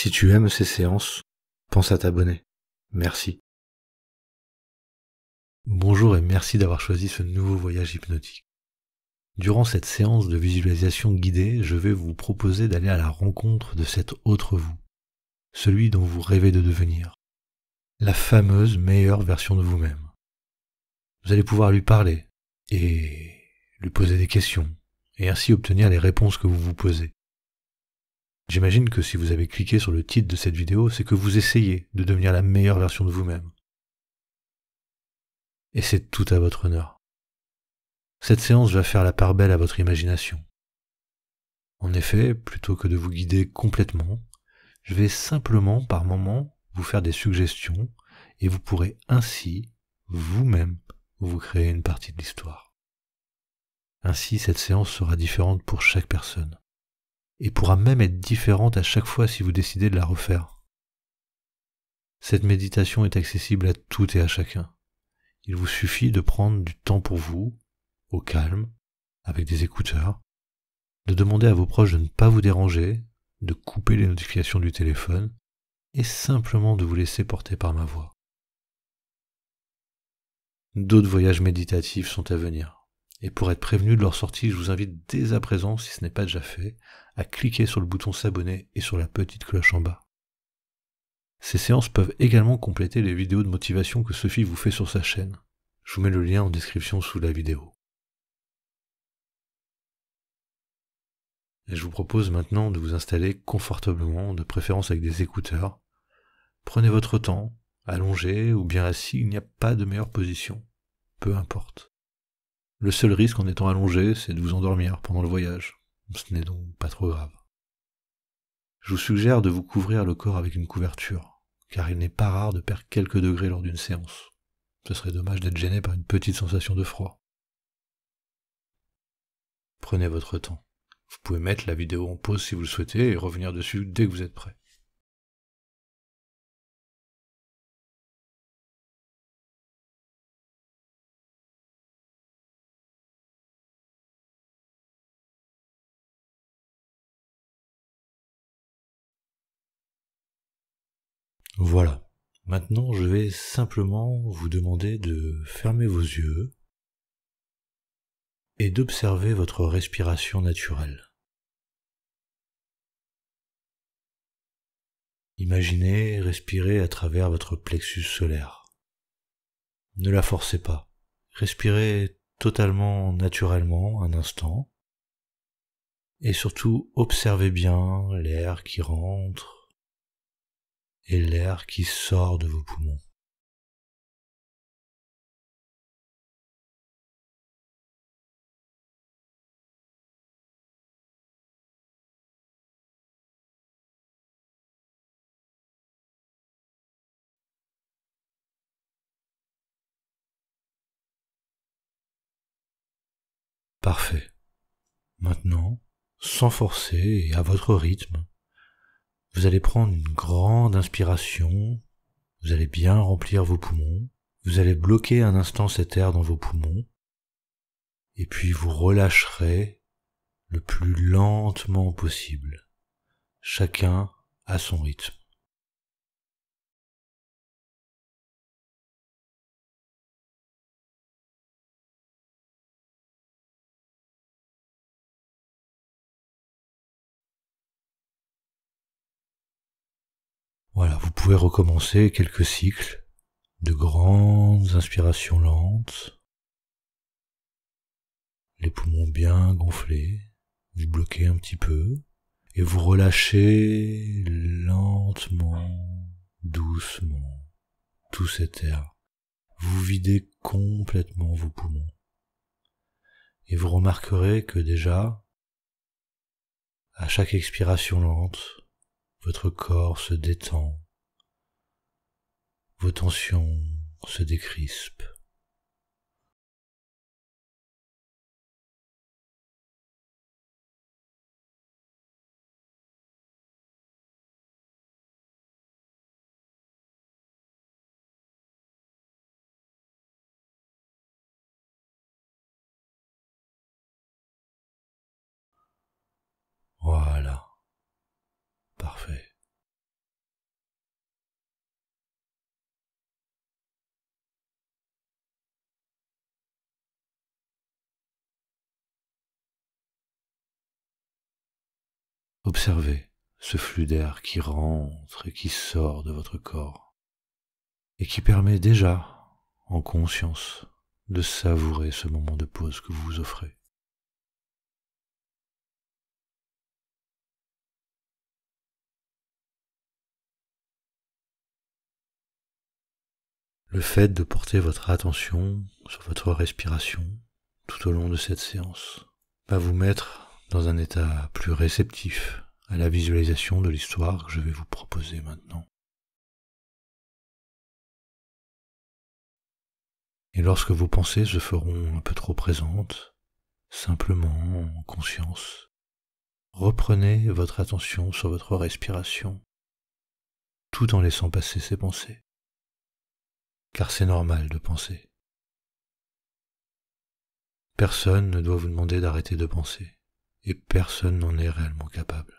Si tu aimes ces séances, pense à t'abonner. Merci. Bonjour et merci d'avoir choisi ce nouveau voyage hypnotique. Durant cette séance de visualisation guidée, je vais vous proposer d'aller à la rencontre de cet autre vous, celui dont vous rêvez de devenir, la fameuse meilleure version de vous-même. Vous allez pouvoir lui parler et lui poser des questions, et ainsi obtenir les réponses que vous vous posez. J'imagine que si vous avez cliqué sur le titre de cette vidéo, c'est que vous essayez de devenir la meilleure version de vous-même. Et c'est tout à votre honneur. Cette séance va faire la part belle à votre imagination. En effet, plutôt que de vous guider complètement, je vais simplement par moments vous faire des suggestions et vous pourrez ainsi vous-même vous créer une partie de l'histoire. Ainsi, cette séance sera différente pour chaque personne et pourra même être différente à chaque fois si vous décidez de la refaire. Cette méditation est accessible à tout et à chacun. Il vous suffit de prendre du temps pour vous, au calme, avec des écouteurs, de demander à vos proches de ne pas vous déranger, de couper les notifications du téléphone, et simplement de vous laisser porter par ma voix. D'autres voyages méditatifs sont à venir. Et pour être prévenu de leur sortie, je vous invite dès à présent, si ce n'est pas déjà fait, à cliquer sur le bouton s'abonner et sur la petite cloche en bas. Ces séances peuvent également compléter les vidéos de motivation que Sophie vous fait sur sa chaîne. Je vous mets le lien en description sous la vidéo. Et je vous propose maintenant de vous installer confortablement, de préférence avec des écouteurs. Prenez votre temps, allongé ou bien assis, il n'y a pas de meilleure position, peu importe. Le seul risque en étant allongé, c'est de vous endormir pendant le voyage. Ce n'est donc pas trop grave. Je vous suggère de vous couvrir le corps avec une couverture, car il n'est pas rare de perdre quelques degrés lors d'une séance. Ce serait dommage d'être gêné par une petite sensation de froid. Prenez votre temps. Vous pouvez mettre la vidéo en pause si vous le souhaitez et revenir dessus dès que vous êtes prêt. Voilà. Maintenant, je vais simplement vous demander de fermer vos yeux et d'observer votre respiration naturelle. Imaginez respirer à travers votre plexus solaire. Ne la forcez pas. Respirez totalement naturellement un instant. Et surtout, observez bien l'air qui rentre et l'air qui sort de vos poumons. Parfait. Maintenant, sans forcer et à votre rythme, vous allez prendre une grande inspiration, vous allez bien remplir vos poumons, vous allez bloquer un instant cet air dans vos poumons, et puis vous relâcherez le plus lentement possible, chacun à son rythme. Voilà, vous pouvez recommencer quelques cycles de grandes inspirations lentes, les poumons bien gonflés, vous bloquez un petit peu, et vous relâchez lentement, doucement, tout cet air. Vous videz complètement vos poumons. Et vous remarquerez que déjà, à chaque expiration lente, votre corps se détend, vos tensions se décrispent. Observez ce flux d'air qui rentre et qui sort de votre corps et qui permet déjà, en conscience, de savourer ce moment de pause que vous vous offrez. Le fait de porter votre attention sur votre respiration tout au long de cette séance va vous mettre dans un état plus réceptif à la visualisation de l'histoire que je vais vous proposer maintenant. Et lorsque vos pensées se feront un peu trop présentes, simplement en conscience, reprenez votre attention sur votre respiration, tout en laissant passer ces pensées, car c'est normal de penser. Personne ne doit vous demander d'arrêter de penser et personne n'en est réellement capable.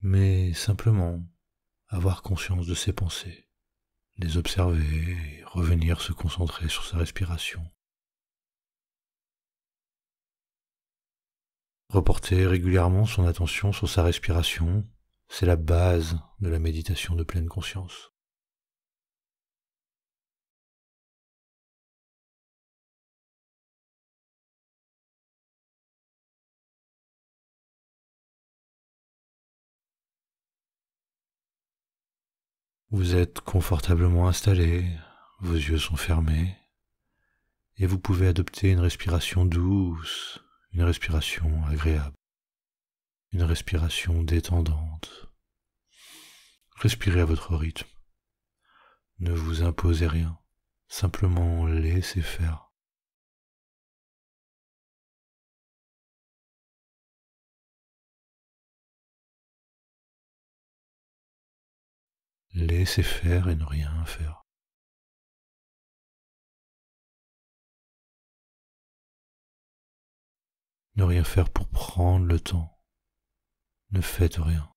Mais simplement avoir conscience de ses pensées, les observer et revenir se concentrer sur sa respiration. Reporter régulièrement son attention sur sa respiration, c'est la base de la méditation de pleine conscience. Vous êtes confortablement installé, vos yeux sont fermés, et vous pouvez adopter une respiration douce, une respiration agréable, une respiration détendante. Respirez à votre rythme. Ne vous imposez rien, simplement laissez faire. Laissez faire et ne rien faire. Ne rien faire pour prendre le temps. Ne faites rien.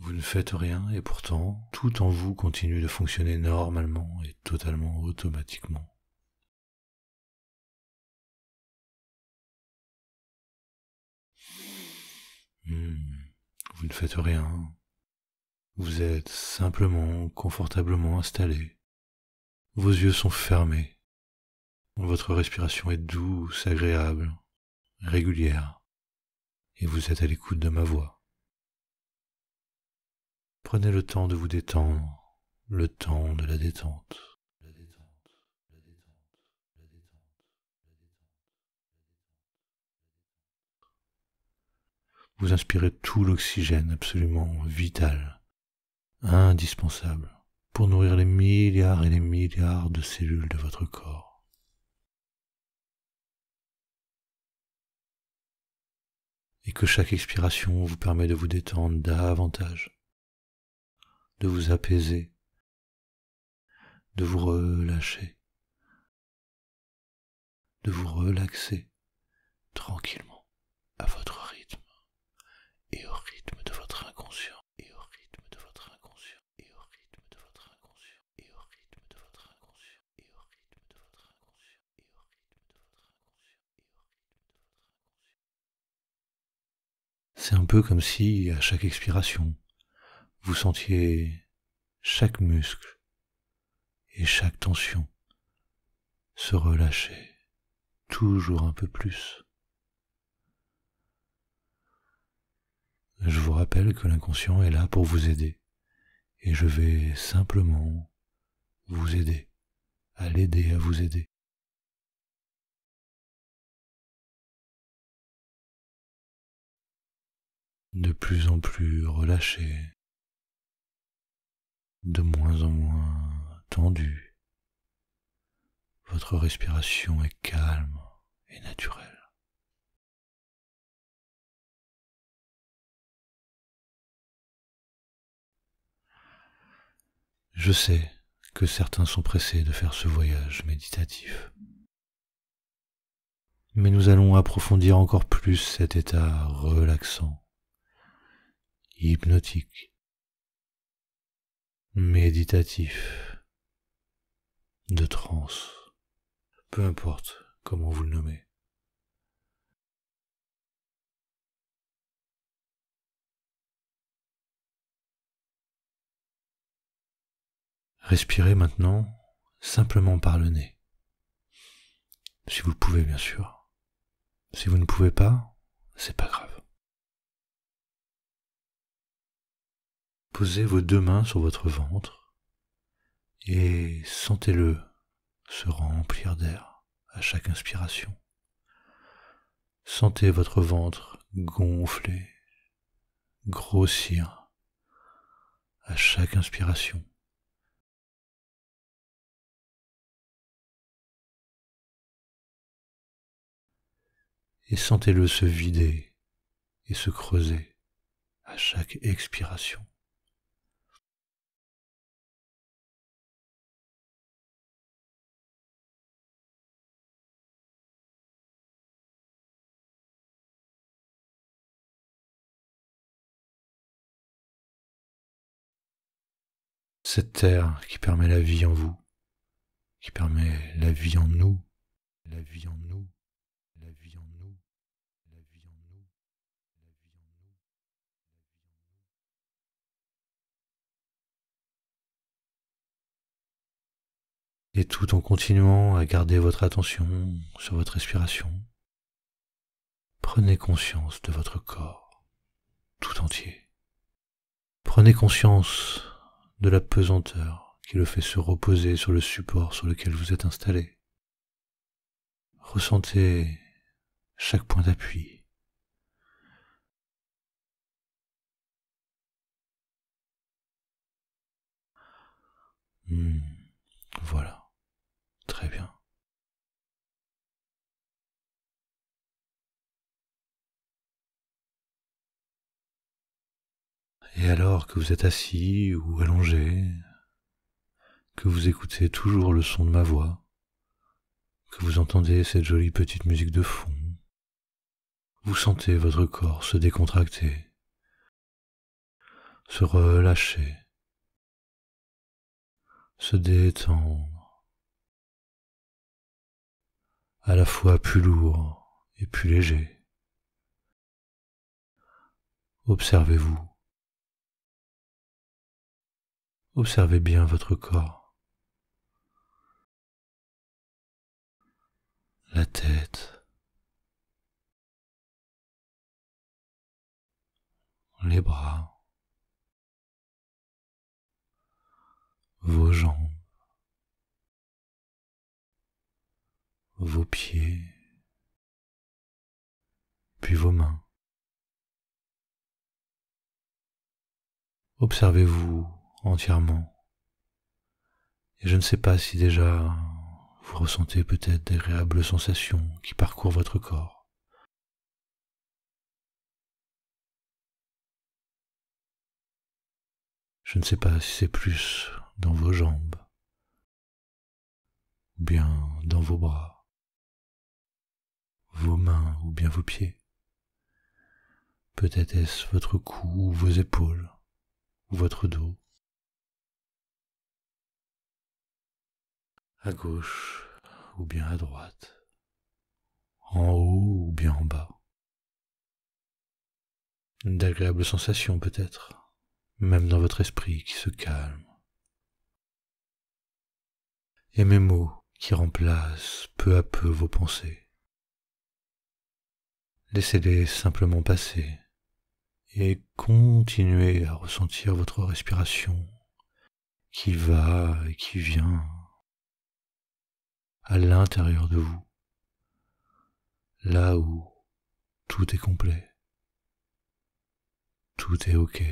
Vous ne faites rien et pourtant tout en vous continue de fonctionner normalement et totalement automatiquement. vous ne faites rien. Vous êtes simplement, confortablement installé. Vos yeux sont fermés. Votre respiration est douce, agréable, régulière. Et vous êtes à l'écoute de ma voix. Prenez le temps de vous détendre, le temps de la détente. Vous inspirez tout l'oxygène absolument vital, indispensable, pour nourrir les milliards et les milliards de cellules de votre corps. et que chaque expiration vous permet de vous détendre davantage, de vous apaiser, de vous relâcher, de vous relaxer tranquillement à votre C'est un peu comme si, à chaque expiration, vous sentiez chaque muscle et chaque tension se relâcher toujours un peu plus. Je vous rappelle que l'inconscient est là pour vous aider et je vais simplement vous aider, à l'aider à vous aider. de plus en plus relâché, de moins en moins tendu. Votre respiration est calme et naturelle. Je sais que certains sont pressés de faire ce voyage méditatif. Mais nous allons approfondir encore plus cet état relaxant hypnotique, méditatif, de transe, peu importe comment vous le nommez. Respirez maintenant simplement par le nez. Si vous le pouvez, bien sûr. Si vous ne pouvez pas, c'est pas grave. Posez vos deux mains sur votre ventre et sentez-le se remplir d'air à chaque inspiration. Sentez votre ventre gonfler, grossir à chaque inspiration. Et sentez-le se vider et se creuser à chaque expiration. cette terre qui permet la vie en vous, qui permet la vie en nous, la vie en nous, la vie en nous, la vie en nous, la vie en nous, Et tout en continuant à garder votre attention sur votre respiration, prenez conscience de votre corps tout entier. Prenez conscience de la pesanteur qui le fait se reposer sur le support sur lequel vous êtes installé. Ressentez chaque point d'appui. Hmm, voilà, très bien. Et alors que vous êtes assis ou allongé, que vous écoutez toujours le son de ma voix, que vous entendez cette jolie petite musique de fond, vous sentez votre corps se décontracter, se relâcher, se détendre, à la fois plus lourd et plus léger. Observez-vous. Observez bien votre corps, la tête, les bras, vos jambes, vos pieds, puis vos mains. Observez-vous entièrement. Et je ne sais pas si déjà vous ressentez peut-être d'agréables sensations qui parcourent votre corps. Je ne sais pas si c'est plus dans vos jambes ou bien dans vos bras, vos mains ou bien vos pieds. Peut-être est-ce votre cou ou vos épaules, ou votre dos. à gauche ou bien à droite, en haut ou bien en bas. D'agréables sensations peut-être, même dans votre esprit qui se calme. Et mes mots qui remplacent peu à peu vos pensées. Laissez-les simplement passer et continuez à ressentir votre respiration qui va et qui vient à l'intérieur de vous, là où tout est complet, tout est OK.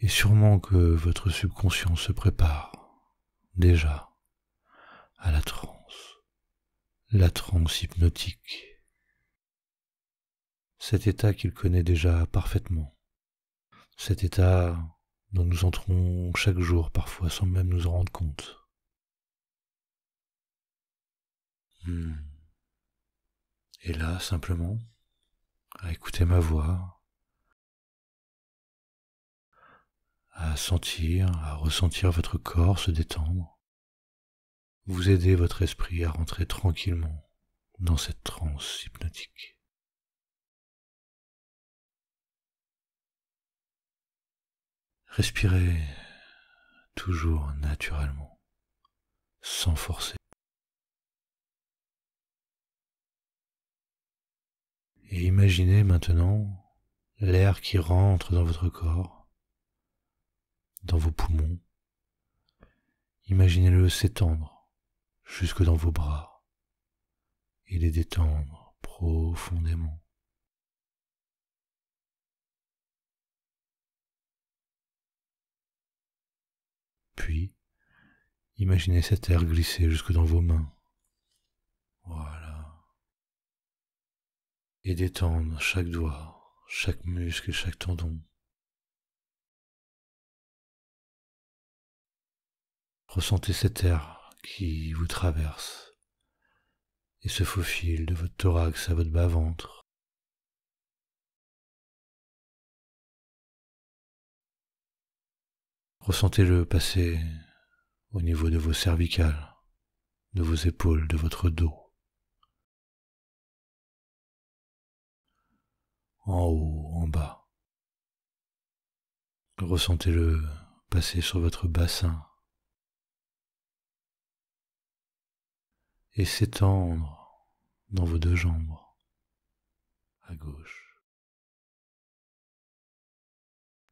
Et sûrement que votre subconscient se prépare déjà à la transe, la transe hypnotique, cet état qu'il connaît déjà parfaitement cet état dont nous entrons chaque jour parfois sans même nous en rendre compte. Hmm. Et là, simplement, à écouter ma voix, à sentir, à ressentir votre corps se détendre, vous aider votre esprit à rentrer tranquillement dans cette transe hypnotique. Respirez toujours naturellement, sans forcer. Et imaginez maintenant l'air qui rentre dans votre corps, dans vos poumons. Imaginez-le s'étendre jusque dans vos bras et les détendre profondément. Puis, imaginez cet air glisser jusque dans vos mains. Voilà. Et détendre chaque doigt, chaque muscle et chaque tendon. Ressentez cet air qui vous traverse et se faufile de votre thorax à votre bas-ventre. Ressentez-le passer au niveau de vos cervicales, de vos épaules, de votre dos. En haut, en bas. Ressentez-le passer sur votre bassin et s'étendre dans vos deux jambes, à gauche,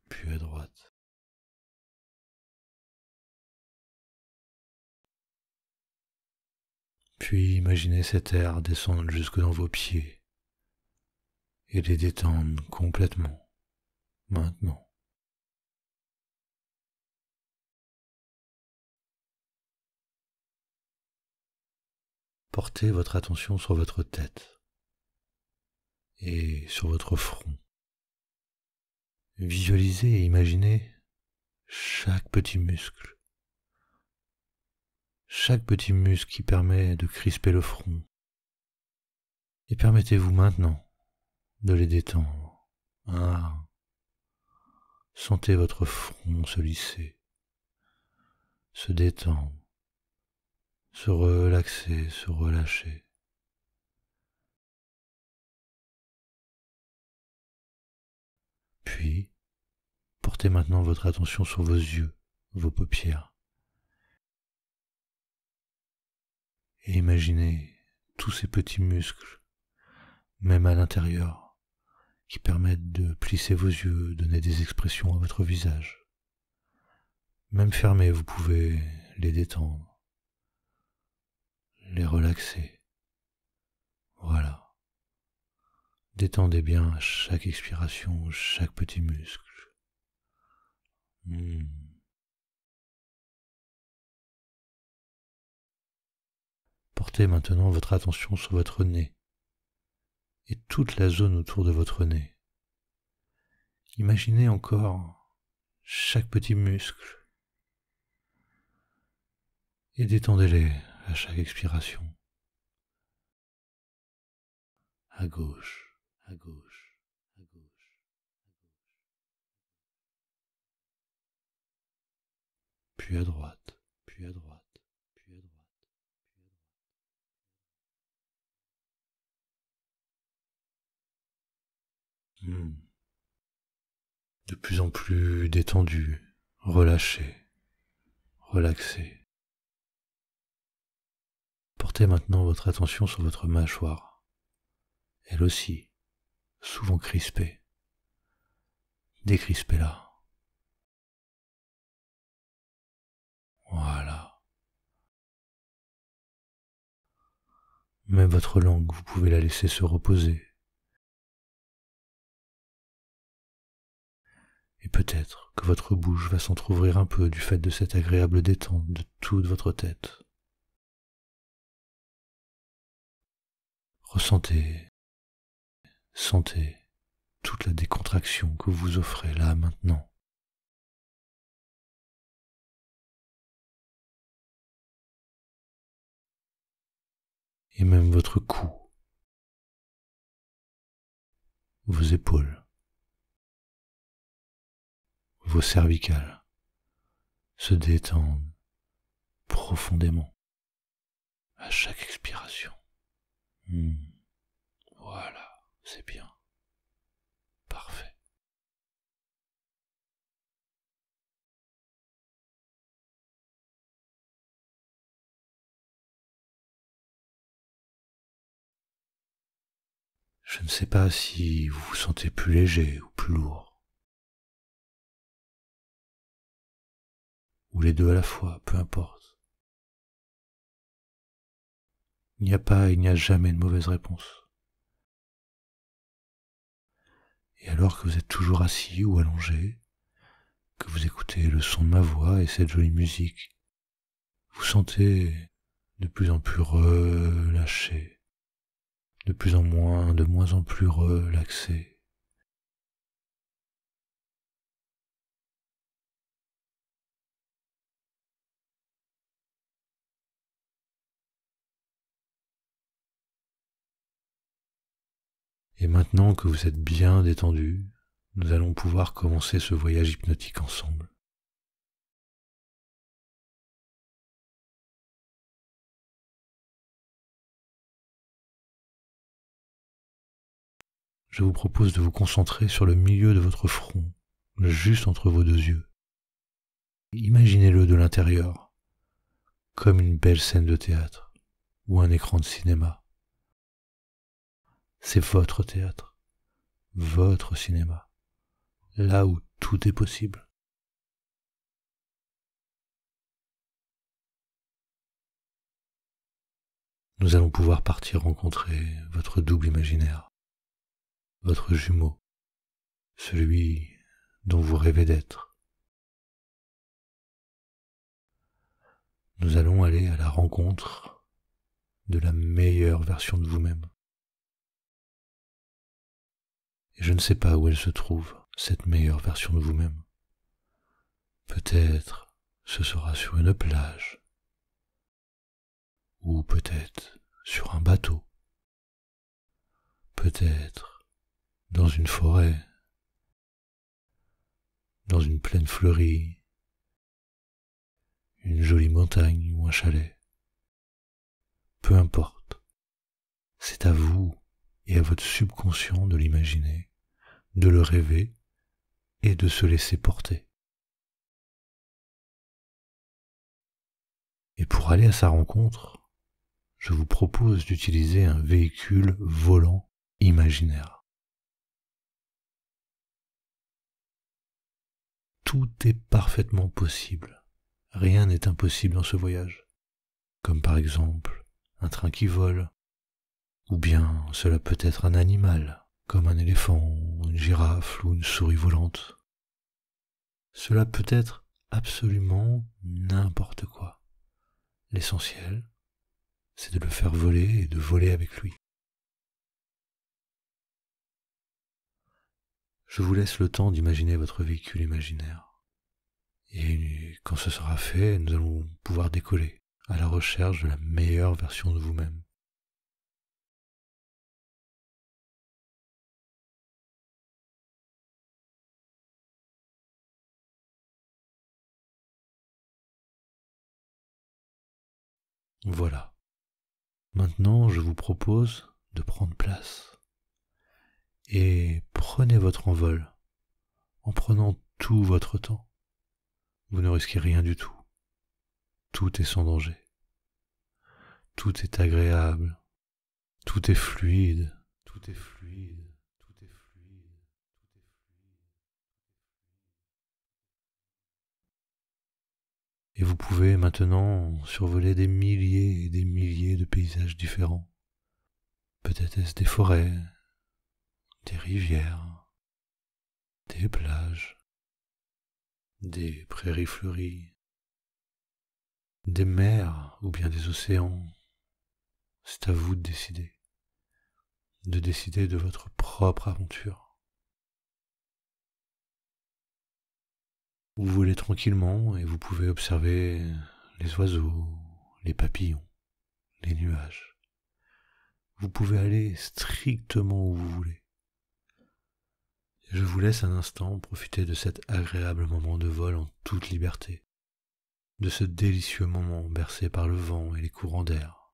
puis à droite. Puis imaginez cet air descendre jusque dans vos pieds et les détendre complètement maintenant. Portez votre attention sur votre tête et sur votre front. Visualisez et imaginez chaque petit muscle chaque petit muscle qui permet de crisper le front. Et permettez-vous maintenant de les détendre Ah Sentez votre front se lisser, se détendre, se relaxer, se relâcher. Puis, portez maintenant votre attention sur vos yeux, vos paupières. et imaginez tous ces petits muscles, même à l'intérieur, qui permettent de plisser vos yeux, donner des expressions à votre visage. Même fermés, vous pouvez les détendre, les relaxer. Voilà. Détendez bien à chaque expiration, chaque petit muscle. Hmm. maintenant votre attention sur votre nez et toute la zone autour de votre nez. Imaginez encore chaque petit muscle et détendez-les à chaque expiration. À gauche, à gauche. puis à droite, puis à droite. Hmm. De plus en plus détendu, relâché, relaxé. Portez maintenant votre attention sur votre mâchoire, elle aussi, souvent crispée. Décrispez-la. Voilà. Même votre langue, vous pouvez la laisser se reposer et peut-être que votre bouche va s'entr'ouvrir un peu du fait de cette agréable détente de toute votre tête. Ressentez, sentez toute la décontraction que vous offrez là maintenant. Et même votre cou, vos épaules cervicales se détendent profondément à chaque expiration. Hmm. Voilà, c'est bien. Parfait. Je ne sais pas si vous vous sentez plus léger ou plus lourd. ou les deux à la fois, peu importe. Il n'y a pas, il n'y a jamais de mauvaise réponse. Et alors que vous êtes toujours assis ou allongé, que vous écoutez le son de ma voix et cette jolie musique, vous sentez de plus en plus relâché, de plus en moins, de moins en plus relaxé. Et maintenant que vous êtes bien détendu, nous allons pouvoir commencer ce voyage hypnotique ensemble. Je vous propose de vous concentrer sur le milieu de votre front, juste entre vos deux yeux. Imaginez-le de l'intérieur, comme une belle scène de théâtre ou un écran de cinéma. C'est votre théâtre, votre cinéma, là où tout est possible. nous allons pouvoir partir rencontrer votre double imaginaire, votre jumeau, celui dont vous rêvez d'être. Nous allons aller à la rencontre de la meilleure version de vous-même et je ne sais pas où elle se trouve, cette meilleure version de vous-même. Peut-être ce sera sur une plage, ou peut-être sur un bateau, peut-être dans une forêt, dans une plaine fleurie, une jolie montagne ou un chalet. Peu importe, c'est à vous et à votre subconscient de l'imaginer, de le rêver et de se laisser porter. Et pour aller à sa rencontre, je vous propose d'utiliser un véhicule volant imaginaire. Tout est parfaitement possible. Rien n'est impossible dans ce voyage. Comme par exemple un train qui vole, ou bien cela peut être un animal, comme un éléphant, une girafe ou une souris volante. Cela peut être absolument n'importe quoi. L'essentiel, c'est de le faire voler et de voler avec lui. Je vous laisse le temps d'imaginer votre véhicule imaginaire. Et quand ce sera fait, nous allons pouvoir décoller à la recherche de la meilleure version de vous-même. Voilà. Maintenant, je vous propose de prendre place. Et prenez votre envol, en prenant tout votre temps. Vous ne risquez rien du tout. Tout est sans danger. Tout est agréable. Tout est fluide. Tout est fluide. Et vous pouvez maintenant survoler des milliers et des milliers de paysages différents. Peut-être est-ce des forêts, des rivières, des plages, des prairies fleuries, des mers ou bien des océans. C'est à vous de décider, de décider de votre propre aventure. Vous voulez tranquillement et vous pouvez observer les oiseaux, les papillons, les nuages. Vous pouvez aller strictement où vous voulez. Je vous laisse un instant profiter de cet agréable moment de vol en toute liberté, de ce délicieux moment bercé par le vent et les courants d'air.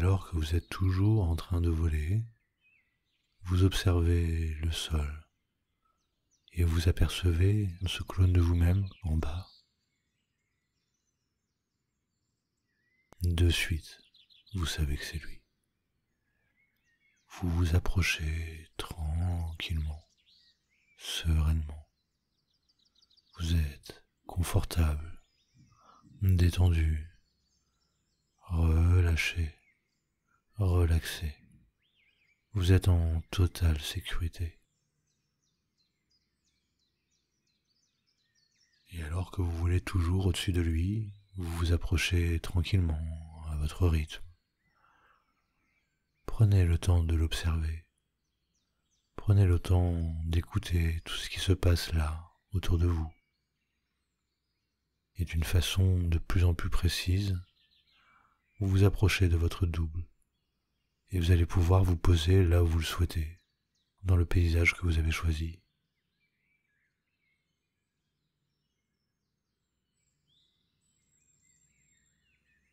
alors que vous êtes toujours en train de voler, vous observez le sol et vous apercevez ce clone de vous-même en bas. De suite, vous savez que c'est lui. Vous vous approchez tranquillement, sereinement. Vous êtes confortable, détendu, relâché relaxé. Vous êtes en totale sécurité. Et alors que vous voulez toujours au-dessus de lui, vous vous approchez tranquillement à votre rythme. Prenez le temps de l'observer. Prenez le temps d'écouter tout ce qui se passe là, autour de vous. Et d'une façon de plus en plus précise, vous vous approchez de votre double et vous allez pouvoir vous poser là où vous le souhaitez, dans le paysage que vous avez choisi.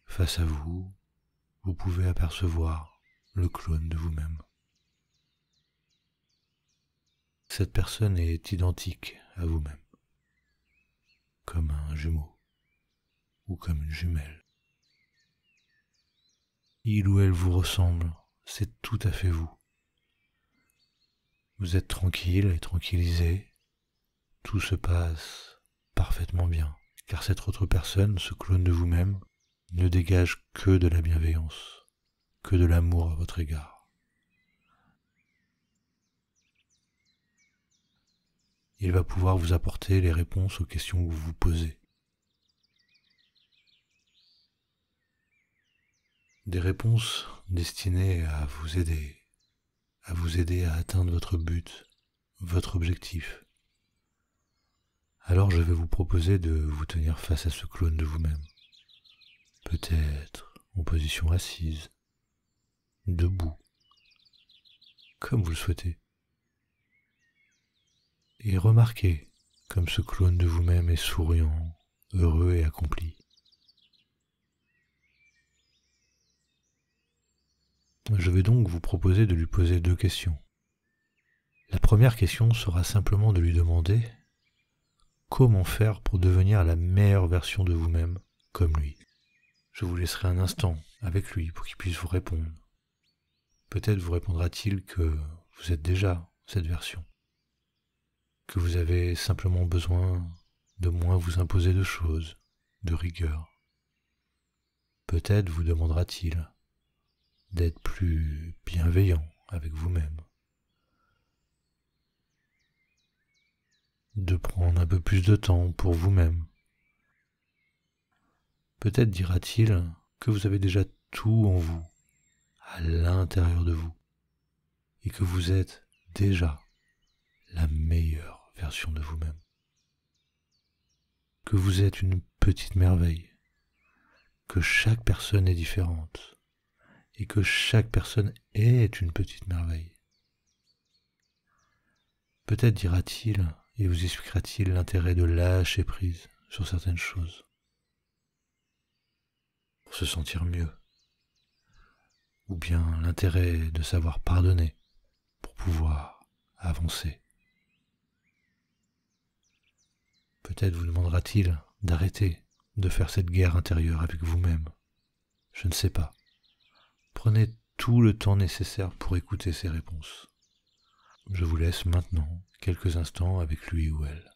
Face à vous, vous pouvez apercevoir le clone de vous-même. Cette personne est identique à vous-même, comme un jumeau ou comme une jumelle. Il ou elle vous ressemble c'est tout à fait vous. Vous êtes tranquille et tranquillisé, tout se passe parfaitement bien, car cette autre personne, ce clone de vous-même, ne dégage que de la bienveillance, que de l'amour à votre égard. Il va pouvoir vous apporter les réponses aux questions que vous vous posez. des réponses destinées à vous aider, à vous aider à atteindre votre but, votre objectif. Alors je vais vous proposer de vous tenir face à ce clone de vous-même, peut-être en position assise, debout, comme vous le souhaitez. Et remarquez comme ce clone de vous-même est souriant, heureux et accompli. Je vais donc vous proposer de lui poser deux questions. La première question sera simplement de lui demander comment faire pour devenir la meilleure version de vous-même comme lui. Je vous laisserai un instant avec lui pour qu'il puisse vous répondre. Peut-être vous répondra-t-il que vous êtes déjà cette version, que vous avez simplement besoin de moins vous imposer de choses, de rigueur. Peut-être vous demandera-t-il d'être plus bienveillant avec vous-même, de prendre un peu plus de temps pour vous-même. Peut-être dira-t-il que vous avez déjà tout en vous, à l'intérieur de vous, et que vous êtes déjà la meilleure version de vous-même. Que vous êtes une petite merveille, que chaque personne est différente, et que chaque personne est une petite merveille. Peut-être dira-t-il et vous expliquera-t-il l'intérêt de lâcher prise sur certaines choses pour se sentir mieux, ou bien l'intérêt de savoir pardonner pour pouvoir avancer. Peut-être vous demandera-t-il d'arrêter de faire cette guerre intérieure avec vous-même. Je ne sais pas. Prenez tout le temps nécessaire pour écouter ses réponses. Je vous laisse maintenant quelques instants avec lui ou elle.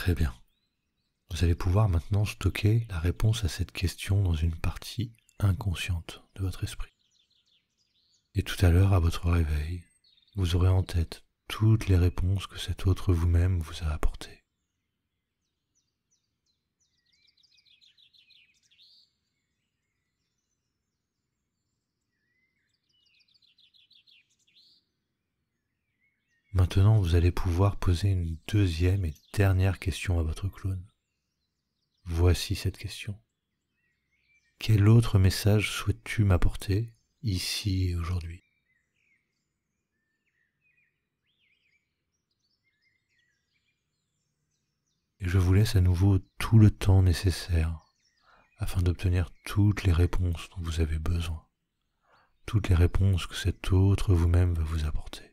Très bien. Vous allez pouvoir maintenant stocker la réponse à cette question dans une partie inconsciente de votre esprit. Et tout à l'heure, à votre réveil, vous aurez en tête toutes les réponses que cet autre vous-même vous a apportées. Maintenant, vous allez pouvoir poser une deuxième et dernière question à votre clone. Voici cette question. Quel autre message souhaites-tu m'apporter ici et aujourd'hui Et je vous laisse à nouveau tout le temps nécessaire afin d'obtenir toutes les réponses dont vous avez besoin, toutes les réponses que cet autre vous-même va vous apporter.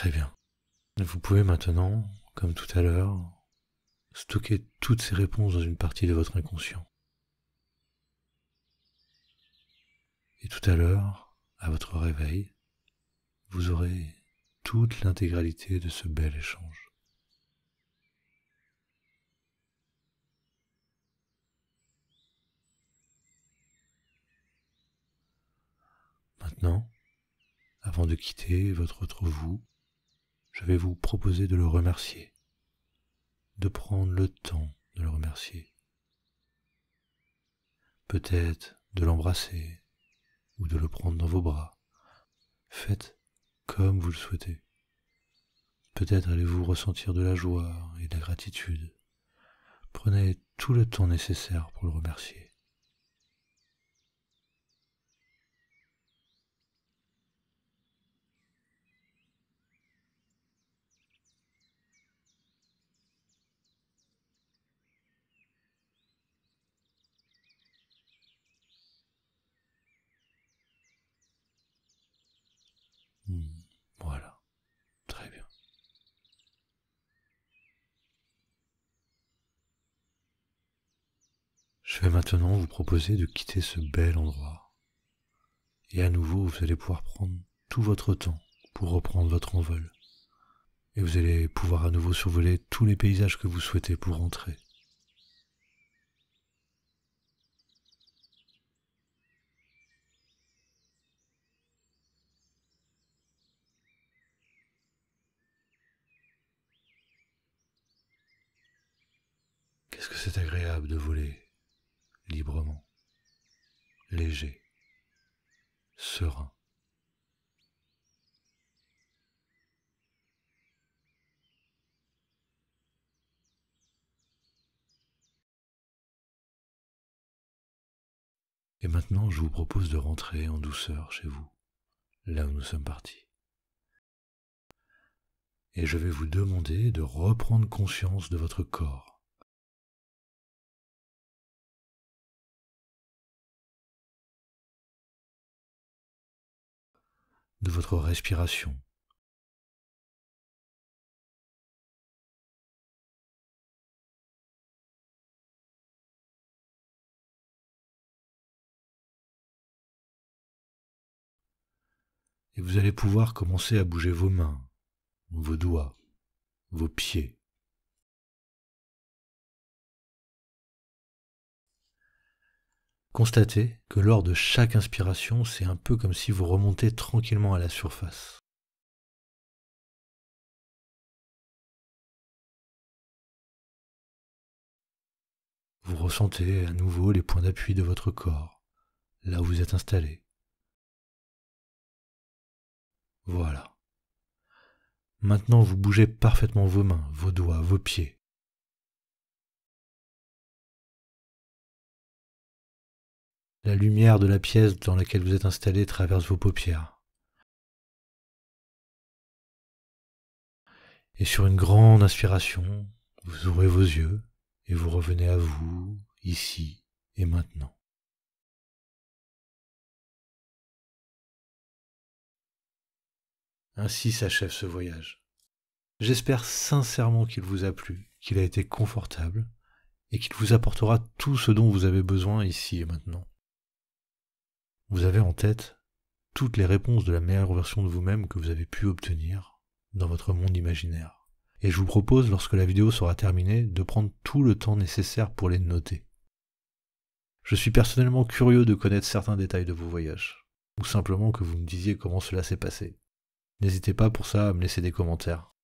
Très bien. Vous pouvez maintenant, comme tout à l'heure, stocker toutes ces réponses dans une partie de votre inconscient. Et tout à l'heure, à votre réveil, vous aurez toute l'intégralité de ce bel échange. Maintenant, avant de quitter votre autre vous, je vais vous proposer de le remercier, de prendre le temps de le remercier. Peut-être de l'embrasser ou de le prendre dans vos bras. Faites comme vous le souhaitez. Peut-être allez-vous ressentir de la joie et de la gratitude. Prenez tout le temps nécessaire pour le remercier. vais maintenant vous proposer de quitter ce bel endroit. Et à nouveau, vous allez pouvoir prendre tout votre temps pour reprendre votre envol. Et vous allez pouvoir à nouveau survoler tous les paysages que vous souhaitez pour rentrer. Qu'est-ce que c'est agréable de voler librement, léger, serein. Et maintenant, je vous propose de rentrer en douceur chez vous, là où nous sommes partis. Et je vais vous demander de reprendre conscience de votre corps de votre respiration. Et vous allez pouvoir commencer à bouger vos mains, vos doigts, vos pieds. Constatez que lors de chaque inspiration, c'est un peu comme si vous remontez tranquillement à la surface. Vous ressentez à nouveau les points d'appui de votre corps, là où vous êtes installé. Voilà. Maintenant, vous bougez parfaitement vos mains, vos doigts, vos pieds. La lumière de la pièce dans laquelle vous êtes installé traverse vos paupières. Et sur une grande inspiration, vous ouvrez vos yeux et vous revenez à vous, ici et maintenant. Ainsi s'achève ce voyage. J'espère sincèrement qu'il vous a plu, qu'il a été confortable et qu'il vous apportera tout ce dont vous avez besoin ici et maintenant. Vous avez en tête toutes les réponses de la meilleure version de vous-même que vous avez pu obtenir dans votre monde imaginaire. Et je vous propose, lorsque la vidéo sera terminée, de prendre tout le temps nécessaire pour les noter. Je suis personnellement curieux de connaître certains détails de vos voyages, ou simplement que vous me disiez comment cela s'est passé. N'hésitez pas pour ça à me laisser des commentaires.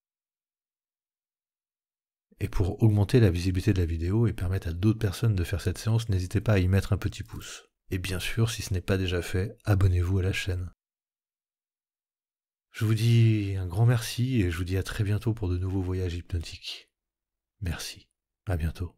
Et pour augmenter la visibilité de la vidéo et permettre à d'autres personnes de faire cette séance, n'hésitez pas à y mettre un petit pouce. Et bien sûr, si ce n'est pas déjà fait, abonnez-vous à la chaîne. Je vous dis un grand merci et je vous dis à très bientôt pour de nouveaux voyages hypnotiques. Merci. À bientôt.